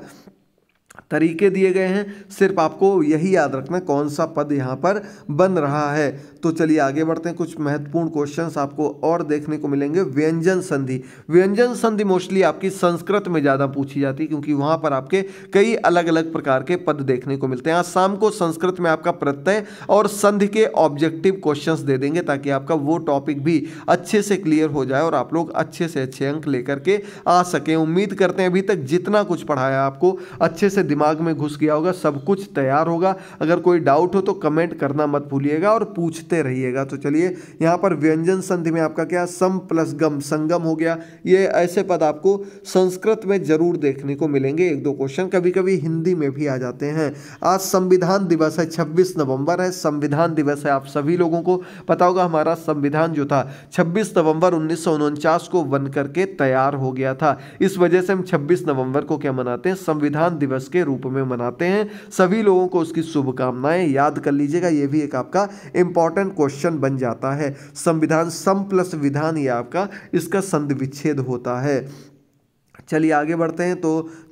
तरीके दिए गए हैं सिर्फ आपको यही याद रखना कौन सा पद यहाँ पर बन रहा है तो चलिए आगे बढ़ते हैं कुछ महत्वपूर्ण क्वेश्चंस आपको और देखने को मिलेंगे व्यंजन संधि व्यंजन संधि मोस्टली आपकी संस्कृत में ज़्यादा पूछी जाती है क्योंकि वहाँ पर आपके कई अलग अलग प्रकार के पद देखने को मिलते हैं आज शाम को संस्कृत में आपका प्रत्यय और संधि के ऑब्जेक्टिव क्वेश्चन दे देंगे ताकि आपका वो टॉपिक भी अच्छे से क्लियर हो जाए और आप लोग अच्छे से अच्छे अंक लेकर के आ सकें उम्मीद करते हैं अभी तक जितना कुछ पढ़ाया आपको अच्छे से दिमाग में घुस गया होगा सब कुछ तैयार होगा अगर कोई डाउट हो तो कमेंट करना मत भूलिएगा और पूछते रहिएगा तो चलिए यहाँ पर व्यंजन संधि में आपका क्या सम प्लस गम संगम हो गया ये ऐसे पद आपको संस्कृत में जरूर देखने को मिलेंगे एक दो क्वेश्चन कभी कभी हिंदी में भी आ जाते हैं आज संविधान दिवस है छब्बीस नवंबर है संविधान दिवस है आप सभी लोगों को पता होगा हमारा संविधान जो था छब्बीस नवंबर उन्नीस को बन करके तैयार हो गया था इस वजह से हम छब्बीस नवंबर को क्या मनाते हैं संविधान दिवस के रूप में मनाते हैं सभी लोगों को उसकी शुभकामनाएं याद कर लीजिएगा यह भी एक आपका इंपॉर्टेंट क्वेश्चन बन जाता है संविधान सम प्लस विधान या आपका इसका संधि विच्छेद होता है चलिए आगे बढ़ते हैं तो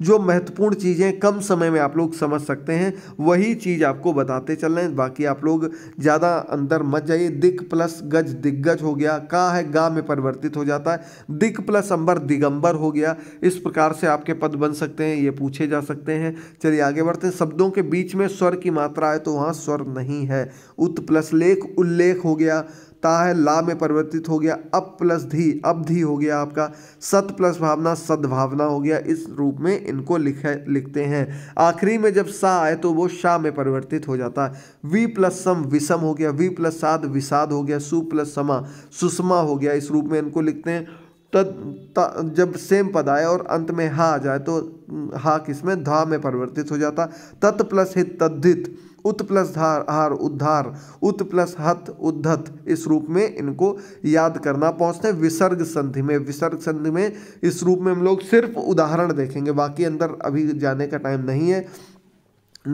जो महत्वपूर्ण चीज़ें कम समय में आप लोग समझ सकते हैं वही चीज़ आपको बताते चल रहे हैं बाकी आप लोग ज़्यादा अंदर मत जाइए दिक प्लस गज दिग्गज हो गया का है गा में परिवर्तित हो जाता है दिक प्लस अंबर दिगंबर हो गया इस प्रकार से आपके पद बन सकते हैं ये पूछे जा सकते हैं चलिए आगे बढ़ते हैं शब्दों के बीच में स्वर की मात्रा है तो वहाँ स्वर नहीं है उत प्लस लेख उल्लेख हो गया ता है ला में परिवर्तित हो गया अप प्लस धी धी हो गया आपका सत प्लस भावना सद्भावना हो गया इस रूप में इनको लिखे लिखते हैं आखिरी में जब सा आए तो वो शाह में परिवर्तित हो जाता है वी प्लस सम विषम हो गया वी प्लस साध विषाद हो गया सु प्लस समा सुषमा हो गया इस रूप में इनको लिखते हैं तो जब सेम पद आए और अंत में हा आ जाए तो हा किसमें धा में परिवर्तित हो जाता तत् प्लस हित तद्धित उत प्लस धार हार उद्धार उत प्लस हत उद्धत इस रूप में इनको याद करना पहुँचते हैं विसर्ग संधि में विसर्ग संधि में इस रूप में हम लोग सिर्फ उदाहरण देखेंगे बाकी अंदर अभी जाने का टाइम नहीं है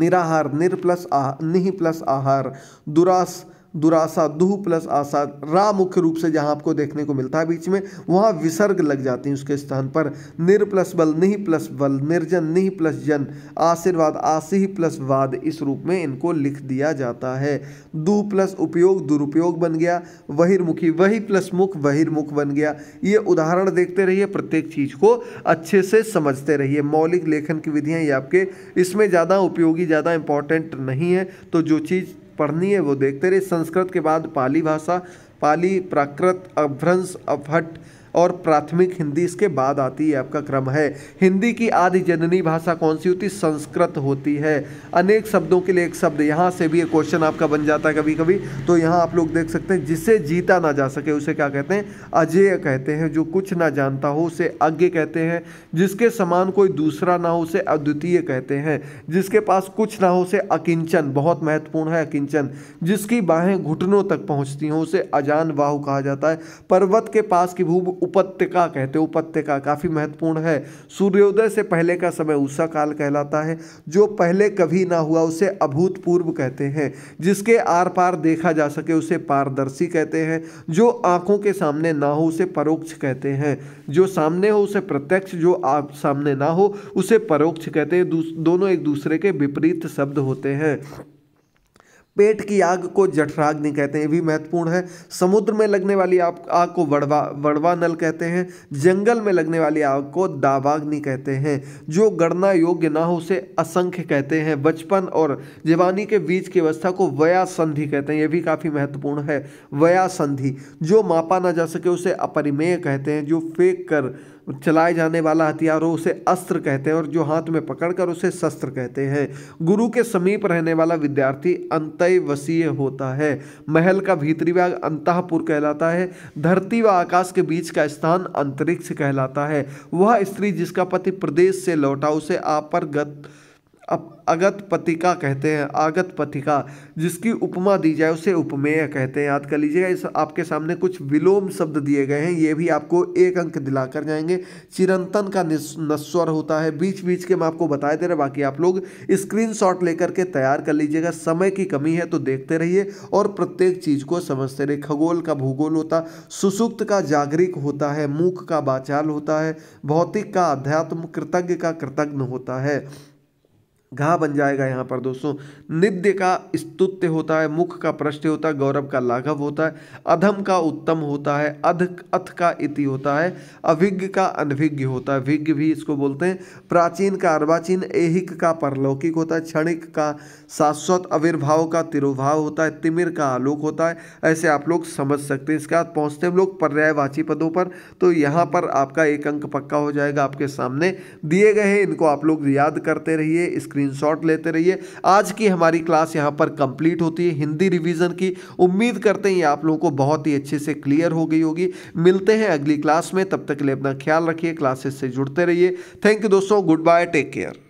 निराहार निर प्लस आह निह प्लस आहार दुरास दुरासा दुह प्लस आशा रा मुख्य रूप से जहाँ आपको देखने को मिलता है बीच में वहाँ विसर्ग लग जाती हैं उसके स्थान पर निर प्लस बल निह प्लस बल निर्जन निह प्लस जन आशीर्वाद आशी प्लस वाद इस रूप में इनको लिख दिया जाता है दु प्लस उपयोग दुरुपयोग बन गया वहिर्मुखी वही प्लस मुख वहिर्मुख बन गया ये उदाहरण देखते रहिए प्रत्येक चीज़ को अच्छे से समझते रहिए मौलिक लेखन की विधियाँ ये आपके इसमें ज़्यादा उपयोगी ज़्यादा इंपॉर्टेंट नहीं है तो जो चीज़ पढ़नी है वो देखते रहे संस्कृत के बाद पाली भाषा पाली प्राकृत अभ्रंश अभट और प्राथमिक हिंदी इसके बाद आती है आपका क्रम है हिंदी की आदि जननी भाषा कौन सी होती संस्कृत होती है अनेक शब्दों के लिए एक शब्द यहाँ से भी एक क्वेश्चन आपका बन जाता है कभी कभी तो यहाँ आप लोग देख सकते हैं जिसे जीता ना जा सके उसे क्या कहते हैं अजय कहते हैं जो कुछ ना जानता हो उसे अज्ञ कहते हैं जिसके समान कोई दूसरा ना हो उसे अद्वितीय कहते हैं जिसके पास कुछ ना हो उसे अकिंचन बहुत महत्वपूर्ण है अकिंचन जिसकी बाहें घुटनों तक पहुँचती हों उसे अजान बाहू कहा जाता है पर्वत के पास की भू उपत्यका कहते हैं उपत्यका काफ़ी महत्वपूर्ण है सूर्योदय से पहले का समय उषा काल कहलाता है जो पहले कभी ना हुआ उसे अभूतपूर्व कहते हैं जिसके आर पार देखा जा सके उसे पारदर्शी कहते हैं जो आँखों के सामने ना हो उसे परोक्ष कहते हैं जो सामने हो उसे प्रत्यक्ष जो आप सामने ना हो उसे परोक्ष कहते हैं दोनों एक दूसरे के विपरीत शब्द होते हैं पेट की आग को जठराग्नि कहते हैं ये भी महत्वपूर्ण है समुद्र में लगने वाली आग आग को वड़वा वड़वा नल कहते हैं जंगल में लगने वाली आग को दावाग्नि कहते हैं जो गणना योग्य ना हो उसे असंख्य कहते हैं बचपन और जवानी के बीच की अवस्था को वयासंधि कहते हैं ये भी काफ़ी महत्वपूर्ण है वयासंधि जो मापा ना जा सके उसे अपरिमेय कहते हैं जो फेंक कर चलाए जाने वाला हथियारों उसे अस्त्र कहते हैं और जो हाथ में पकड़कर उसे शस्त्र कहते हैं गुरु के समीप रहने वाला विद्यार्थी अंत वसीय होता है महल का भीतरी भाग अंतपुर कहलाता है धरती व आकाश के बीच का स्थान अंतरिक्ष कहलाता है वह स्त्री जिसका पति प्रदेश से लौटा उसे आपर गत अगत पथिका कहते हैं आगत पथिका जिसकी उपमा दी जाए उसे उपमेय कहते हैं याद कर लीजिएगा इस आपके सामने कुछ विलोम शब्द दिए गए हैं ये भी आपको एक अंक दिलाकर जाएंगे चिरंतन का नस्वर होता है बीच बीच के मैं आपको बताए दे रहा बाकी आप लोग स्क्रीन लेकर के तैयार कर लीजिएगा समय की कमी है तो देखते रहिए और प्रत्येक चीज़ को समझते रहिए खगोल का भूगोल होता सुसुप्त का जागरिक होता है मूख का बाचाल होता है भौतिक का अध्यात्म कृतज्ञ का कृतज्ञ होता है घा बन जाएगा यहाँ पर दोस्तों निद्य का स्तुत्य होता है मुख का प्रश्न होता है गौरव का लाघव होता है अधम का उत्तम होता है अध अथ का इति होता है अभिज्ञ का अनभिज्ञ होता है विज्ञ भी इसको बोलते हैं प्राचीन का अर्वाचीन एहिक का परलौकिक होता है क्षणिक का शाश्वत अविर्भाव का तिरुभाव होता है तिमिर का आलोक होता है ऐसे आप लोग समझ सकते हैं इसके बाद पहुँचते हम लोग पर्यायवाची पदों पर तो यहाँ पर आपका एक अंक पक्का हो जाएगा आपके सामने दिए गए हैं इनको आप लोग याद करते रहिए इस स्क्रीनशॉट लेते रहिए आज की हमारी क्लास यहाँ पर कंप्लीट होती है हिंदी रिवीजन की उम्मीद करते हैं ये आप लोगों को बहुत ही अच्छे से क्लियर हो गई होगी मिलते हैं अगली क्लास में तब तक के लिए अपना ख्याल रखिए क्लासेस से जुड़ते रहिए थैंक यू दोस्तों गुड बाय टेक केयर